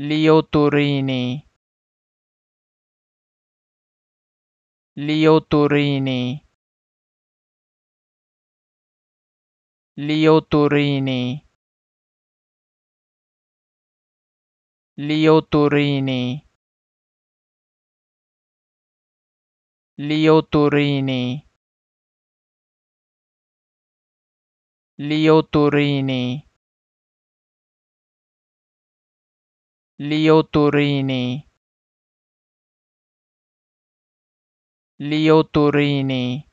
Leo Turini Leo Turini Leo Turini Leo Turini Leo Turini Leo Turini Leo Turini Leo Turini